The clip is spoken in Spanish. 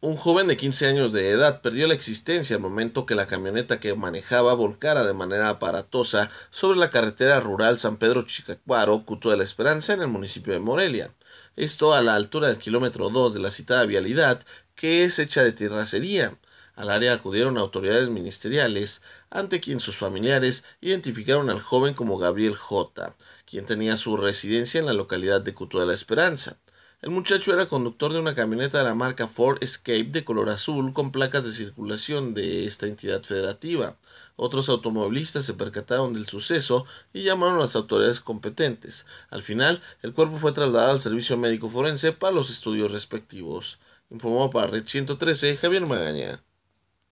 Un joven de 15 años de edad perdió la existencia al momento que la camioneta que manejaba volcara de manera aparatosa sobre la carretera rural San Pedro Chicacuaro, Cuto de la Esperanza, en el municipio de Morelia. Esto a la altura del kilómetro 2 de la citada vialidad, que es hecha de terracería. Al área acudieron autoridades ministeriales, ante quien sus familiares identificaron al joven como Gabriel J., quien tenía su residencia en la localidad de Cuto de la Esperanza. El muchacho era conductor de una camioneta de la marca Ford Escape de color azul con placas de circulación de esta entidad federativa. Otros automovilistas se percataron del suceso y llamaron a las autoridades competentes. Al final, el cuerpo fue trasladado al servicio médico forense para los estudios respectivos. Informó para Red 113 Javier Magaña.